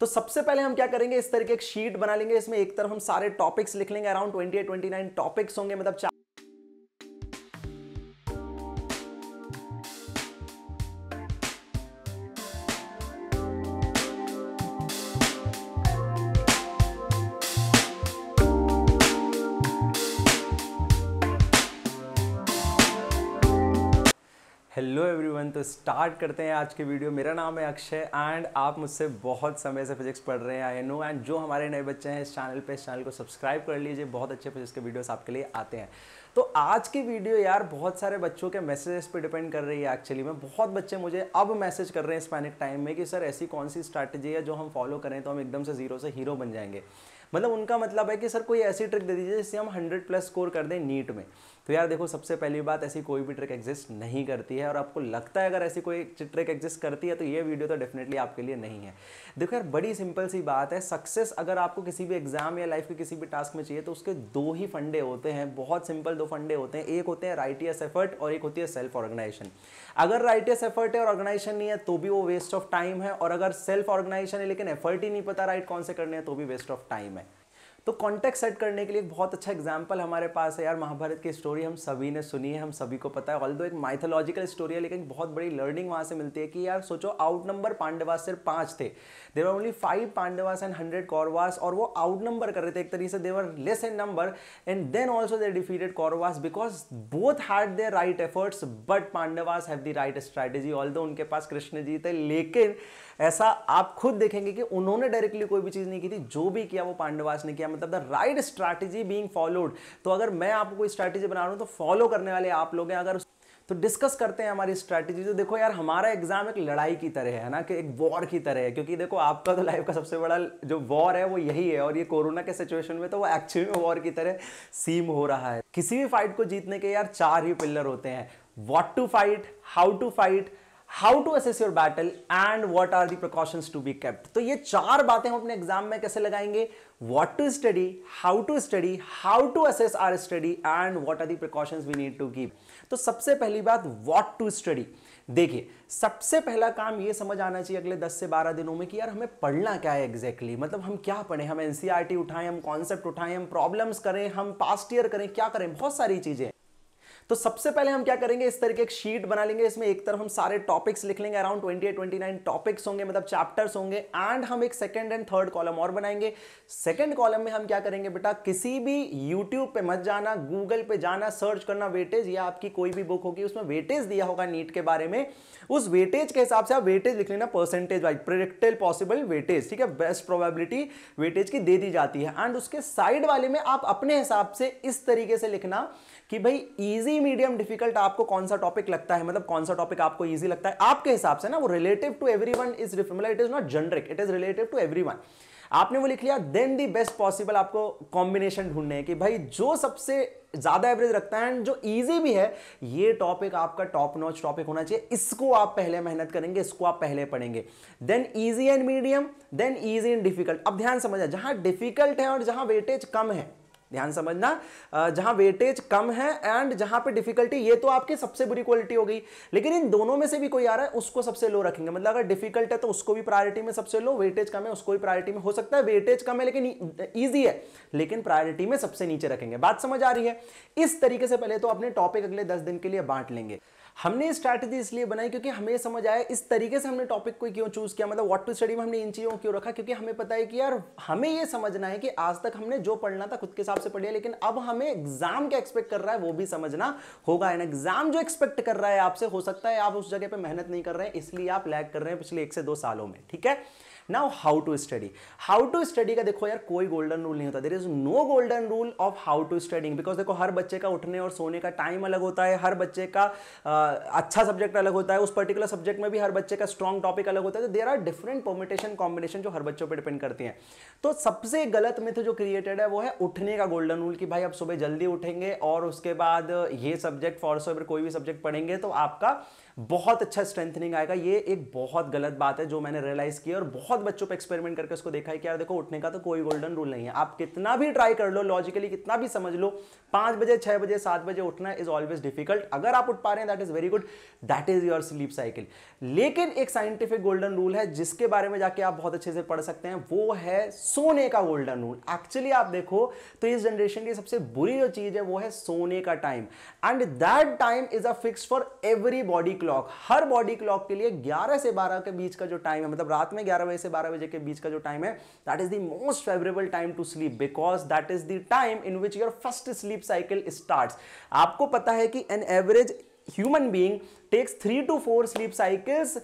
तो सबसे पहले हम क्या करेंगे इस तरीके एक शीट बना लेंगे इसमें एक तरफ हम सारे टॉपिक्स लिख लेंगे around twenty eight twenty nine topics होंगे मतलब हेलो एवरीवन तो स्टार्ट करते हैं आज के वीडियो मेरा नाम है अक्षय एंड आप मुझसे बहुत समय से फिजिक्स पढ़ रहे हैं आई नो एंड जो हमारे नए बच्चे हैं इस चैनल पे इस चैनल को सब्सक्राइब कर लीजिए बहुत अच्छे फिजिक्स के वीडियोस आपके लिए आते हैं तो आज की वीडियो यार बहुत सारे बच्चों के मैसेजेस पे डिपेंड कर रही है एक्चुअली में बहुत बच्चे मुझे अब मैसेज कर रहे हैं इस पैनिक टाइम में कि सर ऐसी कौन सी स्ट्रैटेजी है जो हम फॉलो करें तो हम एकदम से जीरो से हीरो बन जाएंगे मतलब उनका मतलब है कि सर कोई ऐसी ट्रिक दे दीजिए जिससे हम हंड्रेड प्लस स्कोर कर दें नीट में तो यार देखो सबसे पहली बात ऐसी कोई भी ट्रिक एग्जिस्ट नहीं करती है और आपको लगता है अगर ऐसी कोई ट्रिक एग्जिस्ट करती है तो ये वीडियो तो डेफिनेटली आपके लिए नहीं है देखो यार बड़ी सिंपल सी बात है सक्सेस अगर आपको किसी भी एग्जाम या लाइफ के किसी भी टास्क में चाहिए तो उसके दो ही फंडे होते हैं बहुत सिंपल दो फंडे होते हैं एक होते हैं राइटियस एफर्ट और एक होती है सेल्फ ऑर्गेनाइजेशन अगर राइटियस एफर्ट है और ऑर्गेनाइजेशन नहीं है तो भी वो वेस्ट ऑफ टाइम है और अगर सेल्फ ऑर्गेनाइजेशन है लेकिन एफर्ट ही नहीं पता राइट कौन से करने हैं तो भी वेस्ट ऑफ टाइम है तो कॉन्टेक्ट सेट करने के लिए एक बहुत अच्छा एग्जाम्पल हमारे पास है यार महाभारत की स्टोरी हम सभी ने सुनी है हम सभी को पता है ऑल एक माइथोलॉजिकल स्टोरी है लेकिन बहुत बड़ी लर्निंग वहाँ से मिलती है कि यार सोचो आउट नंबर पांडवास सिर्फ पाँच थे they were only five Pandavas and hundred Kauravas और वो आउट नंबर कर रहे थे एक तरीके से they were less in number and then also they defeated Kauravas because both had their right efforts but Pandavas have the right strategy all उनके पास कृष्ण जी थे लेकिन ऐसा आप खुद देखेंगे कि उन्होंने डायरेक्टली कोई भी चीज़ नहीं की थी जो भी किया वो पांडवास ने किया मतलब the right strategy being followed तो अगर मैं आपको कोई स्ट्रैटेजी बना रहा हूँ तो फॉलो करने वाले आप लोग हैं अगर तो डिस्कस करते हैं हमारी स्ट्रैटेजी तो देखो यार हमारा एग्जाम एक लड़ाई की तरह है ना कि एक वॉर की तरह है क्योंकि देखो आपका तो लाइफ का सबसे बड़ा जो वॉर है वो यही है और ये कोरोना के सिचुएशन में तो वो एक्चुअली में वॉर की तरह सीम हो रहा है किसी भी फाइट को जीतने के यार चार ही पिल्लर होते हैं what to fight how to fight how to assess your battle and what are the precautions to be kept तो ये चार बातें हम अपने एग्जाम में कैसे लगाएंगे what to study how to study how to assess our study and what are the precautions we need to give तो सबसे पहली बात वॉट टू स्टडी देखिए सबसे पहला काम ये समझ आना चाहिए अगले 10 से 12 दिनों में कि यार हमें पढ़ना क्या है एग्जैक्टली exactly? मतलब हम क्या पढ़ें हम एनसीआरटी e उठाएं हम कॉन्सेप्ट उठाएं हम प्रॉब्लम्स करें हम पास्ट ईयर करें क्या करें बहुत सारी चीज़ें तो सबसे पहले हम क्या करेंगे इस तरीके एक शीट बना लेंगे इसमें एक तरफ हम सारे टॉपिक्स लिख लेंगे around twenty twenty nine topics होंगे मतलब चैप्टर्स होंगे एंड हम एक सेकेंड एंड थर्ड कॉलम और बनाएंगे सेकेंड कॉलम में हम क्या करेंगे बेटा किसी भी यूट्यूब पे मत जाना गूगल पे जाना सर्च करना वेटेज या आपकी कोई भी बुक होगी उसमें वेटेज दिया होगा नीट के बारे में उस वेटेज के हिसाब से आप वेटेज लिख लेना percentage wise predictable possible weightage ठीक है बेस्ट प्रोबेबिलिटी वेटेज की दे दी जाती है एंड उसके साइड वाले में आप अपने हिसाब से इस तरीके से लिखना कि भाई इजी इजी मीडियम डिफिकल्ट आपको कौन सा टॉपिक लगता है मतलब कौन सा टॉपिक आपको इजी लगता है आपके हिसाब से ना वो relative to every one is मतलब it is not generic it is relative to every one आपने वो लिख लिया देन दी बेस्ट पॉसिबल आपको कॉम्बिनेशन ढूंढने की भाई जो सबसे ज़्यादा एवरेज रखता है एंड जो इजी भी है ये टॉपिक आपका टॉप नॉच टॉपिक होना चाहिए इसको आप पहले मेहनत करेंगे इसको आप पहले पढ़ेंगे then easy and medium then easy and difficult अब ध्यान समझा जहां डिफिकल्ट है और जहां वेटेज कम है ध्यान समझना जहां वेटेज कम है एंड जहां पे डिफिकल्टी ये तो आपकी सबसे बुरी क्वालिटी हो गई लेकिन इन दोनों में से भी कोई आ रहा है उसको सबसे लो रखेंगे मतलब अगर डिफिकल्ट है तो उसको भी प्रायोरिटी में सबसे लो वेटेज कम है उसको भी प्रायोरिटी में हो सकता है वेटेज कम है लेकिन ईजी है लेकिन प्रायोरिटी में सबसे नीचे रखेंगे बात समझ आ रही है इस तरीके से पहले तो अपने टॉपिक अगले दस दिन के लिए बांट लेंगे हमने स्ट्रैटेजी इसलिए बनाई क्योंकि हमें समझ आया इस तरीके से हमने टॉपिक को क्यों चूज किया मतलब व्हाट टू स्टडी में हमने इन चीज़ों को क्यों रखा क्योंकि हमें पता है कि यार हमें ये समझना है कि आज तक हमने जो पढ़ना था खुद के हिसाब से पढ़ लिया लेकिन अब हमें एग्जाम क्या एक्सपेक्ट कर रहा है वो भी समझना होगा एंड एग्जाम जो एक्सपेक्ट कर रहा है आपसे हो सकता है आप उस जगह पर मेहनत नहीं कर रहे हैं इसलिए आप लैग कर रहे हैं पिछले एक से दो सालों में ठीक है now how to study how to study का देखो यार कोई गोल्डन रूल नहीं होता there is no golden rule of how to study because देखो हर बच्चे का उठने और सोने का टाइम अलग होता है हर बच्चे का आ, अच्छा सब्जेक्ट अलग होता है उस पर्टिकुलर सब्जेक्ट में भी हर बच्चे का स्ट्रॉन्ग टॉपिक अलग होता है तो there are different permutation combination जो हर बच्चों पर डिपेंड करती हैं तो सबसे गलत मिथ जो क्रिएटेड है वो है उठने का गोल्डन रूल कि भाई आप सुबह जल्दी उठेंगे और उसके बाद ये सब्जेक्ट फॉर कोई भी सब्जेक्ट पढ़ेंगे तो आपका बहुत अच्छा स्ट्रेंथनिंग आएगा ये एक बहुत गलत बात है जो मैंने रियलाइज किया और बहुत बच्चों पर एक्सपेरिमेंट करके उसको देखा है कि यार देखो उठने का तो कोई गोल्डन रूल नहीं है आप कितना भी ट्राई कर लो लॉजिकली कितना भी समझ लो पांच बजे छह बजे सात बजे उठना इज ऑलवेज डिफिकल्ट अगर आप उठ पा रहे हैं that is very good that is your sleep cycle लेकिन एक साइंटिफिक गोल्डन रूल है जिसके बारे में जाके आप बहुत अच्छे से पढ़ सकते हैं वो है सोने का गोल्डन रूल एक्चुअली आप देखो तो इस जनरेशन की सबसे बुरी जो चीज है वो है सोने का time and that time is a fix for every body clock हर बॉडी क्लॉक के लिए 11 से 12 के बीच का जो टाइम है मतलब रात में 11 बजे से 12 बजे के बीच का जो टाइम है that is the most favourable time to sleep because that is the time in which your first sleep cycle start आपको पता है कि an average human being takes three to four sleep cycles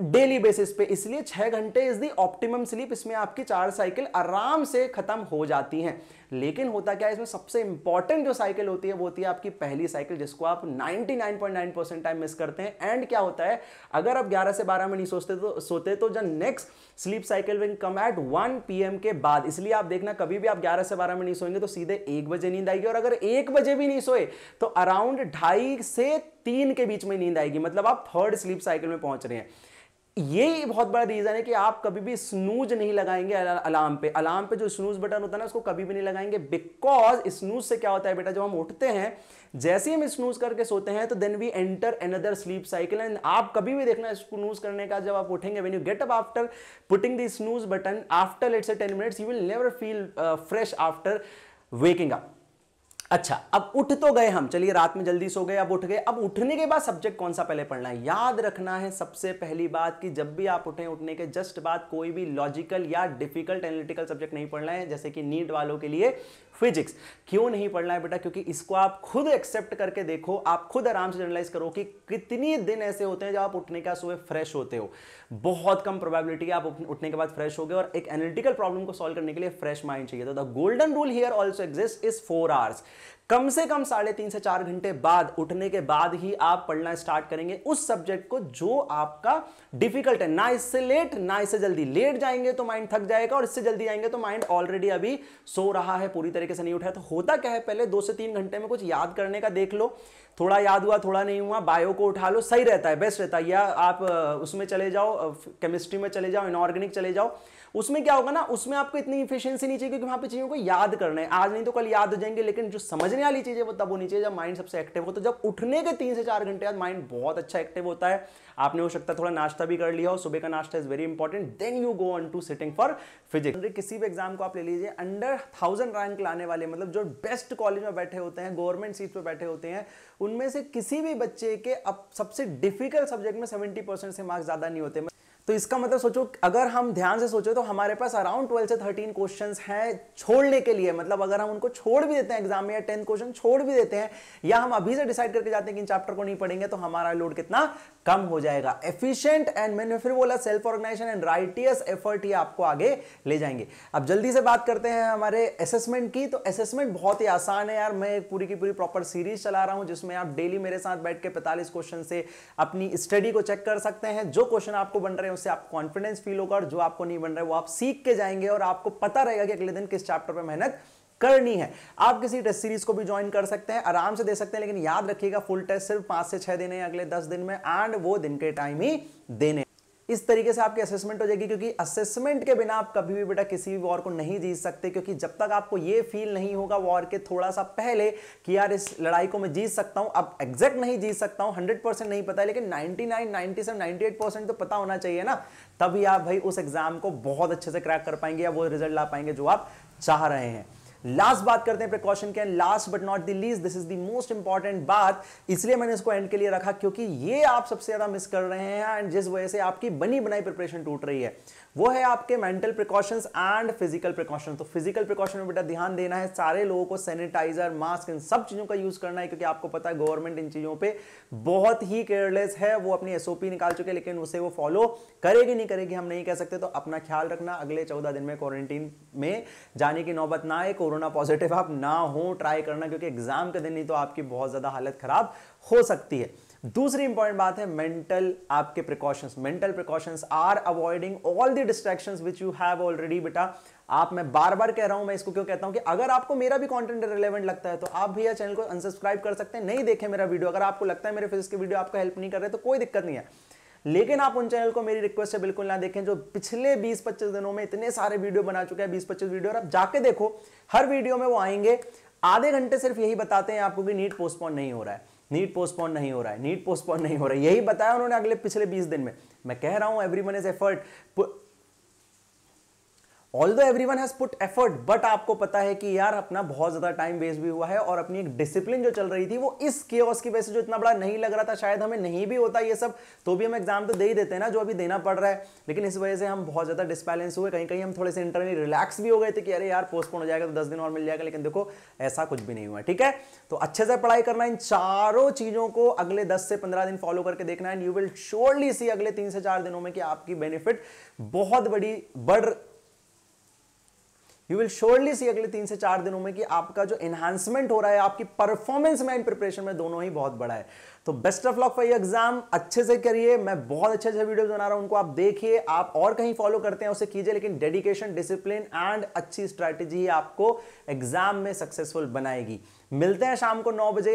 daily basis पे इसलिए छह घंटे is the optimum sleep इसमें आपकी चार साइकिल आराम से खत्म हो जाती हैं लेकिन होता क्या है इसमें सबसे इंपॉर्टेंट जो साइकिल होती है वो होती है आपकी पहली साइकिल जिसको आप 99.9 परसेंट टाइम मिस करते हैं एंड क्या होता है अगर आप 11 से 12 में नहीं सोचते तो सोते तो जन next sleep cycle will come at 1 P के बाद इसलिए आप देखना कभी भी आप ग्यारह से बारह में नहीं सोएंगे तो सीधे एक बजे नींद आएगी और अगर एक बजे भी नहीं सोए तो अराउंड ढाई से तीन के बीच में नींद आएगी मतलब आप थर्ड स्लीप साइकिल में पहुंच रहे हैं यही बहुत बड़ा रीज़न है कि आप कभी भी स्नूज नहीं लगाएंगे अलार्म पे अलार्म पे जो स्नूज बटन होता है ना उसको कभी भी नहीं लगाएंगे बिकॉज स्नूज से क्या होता है बेटा जब हम उठते हैं जैसे ही हम स्नूज करके सोते हैं तो then we enter another sleep cycle and आप कभी भी देखना स्नूज करने का जब आप उठेंगे when you get up after putting the snooze button after let's say ten minutes you will never feel fresh after waking up अच्छा अब उठ तो गए हम चलिए रात में जल्दी सो गए अब उठ गए अब उठने के बाद सब्जेक्ट कौन सा पहले पढ़ना है याद रखना है सबसे पहली बात कि जब भी आप उठें उठने के जस्ट बाद कोई भी लॉजिकल या डिफिकल्ट एनालिटिकल सब्जेक्ट नहीं पढ़ना है जैसे कि नीट वालों के लिए फिजिक्स क्यों नहीं पढ़ना है बेटा क्योंकि इसको आप खुद एक्सेप्ट करके देखो आप खुद आराम से जर्नलाइज करो कि कितने दिन ऐसे होते हैं जब आप उठने का सुबह फ्रेश होते हो बहुत कम प्रोबेबिलिटी आप उठने के बाद फ्रेश हो गए और एक एनालिटिकल प्रॉब्लम को सॉल्व करने के लिए फ्रेश माइंड चाहिए तो the golden rule here also exist is four hours कम से कम साढ़े तीन से चार घंटे बाद उठने के बाद ही आप पढ़ना स्टार्ट करेंगे उस सब्जेक्ट को जो आपका डिफिकल्ट है ना इससे लेट ना इससे जल्दी लेट जाएंगे तो माइंड थक जाएगा और इससे जल्दी जाएंगे तो माइंड ऑलरेडी अभी सो रहा है पूरी तरीके से नहीं उठा तो होता क्या है पहले दो से तीन घंटे में कुछ याद करने का देख लो थोड़ा याद हुआ थोड़ा नहीं हुआ बायो को उठा लो सही रहता है बेस्ट रहता है या आप उसमें चले जाओ केमिस्ट्री में चले जाओ इनऑर्गेनिक चले जाओ उसमें क्या होगा ना उसमें आपको इतनी इफिशियंसी नहीं चाहिए क्योंकि वहां पे चीजों को याद करना है आज नहीं तो कल याद हो जाएंगे लेकिन जो समझने वाली चीजें वो तब होनी चाहिए जब माइंड सबसे एक्टिव हो तो जब उठने के तीन से चार घंटे बाद माइंड बहुत अच्छा एक्टिव होता है आपने हो सकता है थोड़ा नाश्ता भी कर लिया हो सुबह का नाश्ता is very important then you go on to sitting for physics किसी भी एग्जाम को आप ले लीजिए अंडर थाउजेंड रैंक लाने वाले मतलब जो बेस्ट कॉलेज में बैठे होते हैं गवर्नमेंट सीट पर बैठे होते हैं उनमें से किसी भी बच्चे के अब सबसे डिफिकल्ट सब्जेक्ट में सेवेंटी परसेंट से मार्क्स ज्यादा नहीं होते तो इसका मतलब सोचो अगर हम ध्यान से सोचो तो हमारे पास अराउंड ट्वेल्व से थर्टीन क्वेश्चन हैं छोड़ने के लिए मतलब अगर हम उनको छोड़ भी देते हैं एग्जाम में या टेंथ क्वेश्चन छोड़ भी देते हैं या हम अभी से डिसाइड करके जाते हैं कि इन चैप्टर को नहीं पढ़ेंगे तो हमारा लोड कितना कम हो जाएगा एफिशियंट एंड मैंने फिर बोला self organisation and righteous effort ये आपको आगे ले जाएंगे अब जल्दी से बात करते हैं हमारे असेसमेंट की तो असेसमेंट बहुत ही आसान है यार मैं एक पूरी की पूरी प्रॉपर सीरीज चला रहा हूं जिसमें आप डेली मेरे साथ बैठ के पैंतालीस क्वेश्चन से अपनी स्टडी को चेक कर सकते हैं जो क्वेश्चन आपको बन रहे हैं उससे आप कॉन्फिडेंस फील होगा और जो आपको नहीं बन रहा है वो आप सीख के जाएंगे और आपको पता रहेगा कि अगले दिन किस चैप्टर पर मेहनत करनी है आप किसी टेस्ट सीरीज को भी ज्वाइन कर सकते हैं आराम से दे सकते हैं लेकिन याद रखिएगा फुल टेस्ट सिर्फ पांच से छह देने हैं अगले दस दिन में एंड वो दिन के टाइम ही देने इस तरीके से आपकी असेसमेंट हो जाएगी क्योंकि असेसमेंट के बिना आप कभी भी बेटा किसी भी वॉर को नहीं जीत सकते क्योंकि जब तक आपको ये फील नहीं होगा वॉर के थोड़ा सा पहले कि यार इस लड़ाई को मैं जीत सकता हूं अब एग्जैक्ट नहीं जीत सकता हूँ हंड्रेड परसेंट नहीं पता लेकिन ninety nine ninety ninety eight percent तो पता होना चाहिए ना तभी आप भाई उस एग्जाम को बहुत अच्छे से क्रैक कर पाएंगे या वो रिजल्ट ला पाएंगे जो आप चाह रहे हैं लास्ट बात करते हैं प्रिकॉशन के last but not the least this is the most important बात इसलिए मैंने इसको एंड के लिए रखा क्योंकि ये आप सबसे ज्यादा मिस कर रहे हैं एंड जिस वजह से आपकी बनी बनाई प्रिपरेशन टूट रही है वो है आपके mental precautions and physical precaution तो फिजिकल प्रिकॉशन में बेटा ध्यान देना है सारे लोगों को सैनिटाइजर मास्क इन सब चीज़ों का यूज़ करना है क्योंकि आपको पता है गवर्नमेंट इन चीज़ों पर बहुत ही केयरलेस है वो अपनी एसओपी निकाल चुके लेकिन उसे वो फॉलो करेगी नहीं करेगी हम नहीं कह सकते तो अपना ख्याल रखना अगले चौदह दिन में क्वारंटीन में जाने की नौबत ना आए कोरोना पॉजिटिव आप ना हो ट्राई करना क्योंकि एग्जाम के दिन ही तो आपकी बहुत ज़्यादा हालत ख़राब हो सकती है दूसरी इंपॉर्टेंट बात है मेंटल आपके precautions mental precautions are avoiding all the distraction which you have already बेटा आप मैं बार बार कह रहा हूं मैं इसको क्यों कहता हूं कि अगर आपको मेरा भी कंटेंट रिलेवेंट लगता है तो आप भैया चैनल को अनसब्सक्राइब कर सकते हैं नहीं देखें मेरा वीडियो अगर आपको लगता है मेरे फिजिक्स के वीडियो आपको हेल्प नहीं कर रहे तो कोई दिक्कत नहीं है लेकिन आप उन चैनल को मेरी रिक्वेस्ट है बिल्कुल ना देखें जो पिछले 20-25 दिनों में इतने सारे वीडियो बना चुके हैं 20-25 वीडियो और आप जाके देखो हर वीडियो में वो आएंगे आधे घंटे सिर्फ यही बताते हैं आपको कि नीट पोस्टपोन नहीं हो रहा है नीट पोस्टपोन नहीं हो रहा है नीट पोस्टपोन नहीं हो रहा है यही बताया उन्होंने अगले पिछले बीस दिन में मैं कह रहा हूं every man is effort although every one has put effort but आपको पता है कि यार अपना बहुत ज़्यादा टाइम वेस्ट भी हुआ है और अपनी एक डिसिप्लिन जो चल रही थी वो इस के की वजह से जो इतना बड़ा नहीं लग रहा था शायद हमें नहीं भी होता ये सब तो भी हम एग्जाम तो दे ही देते हैं ना जो अभी देना पड़ रहा है लेकिन इस वजह से हम बहुत ज़्यादा डिसबैलेंस हुए कहीं कहीं हम थोड़े से इंटरनली रिलैक्स भी हो गए थे कि अरे यार पोस्टपोन हो जाएगा तो दस दिन और मिल जाएगा लेकिन देखो ऐसा कुछ भी नहीं हुआ ठीक है तो अच्छे से पढ़ाई करना इन चारों चीज़ों को अगले दस से पंद्रह दिन फॉलो करके देखना and you will surely see अगले तीन से चार दिनों में कि आपकी बेनिफिट बहुत बड़ी बढ़ यू विल श्योरली सी अगले तीन से चार दिनों में कि आपका जो एनहांसमेंट हो रहा है आपकी परफॉर्मेंस में एंड प्रिपरेशन में दोनों ही बहुत बड़ा है तो बेस्ट ऑफ लॉक फॉर ये एग्जाम अच्छे से करिए मैं बहुत अच्छे अच्छे वीडियो बना रहा हूं उनको आप देखिए आप और कहीं फॉलो करते हैं उसे कीजिए लेकिन डेडिकेशन डिसिप्लिन एंड अच्छी स्ट्रैटेजी आपको एग्जाम में सक्सेसफुल बनाएगी मिलते हैं शाम को नौ बजे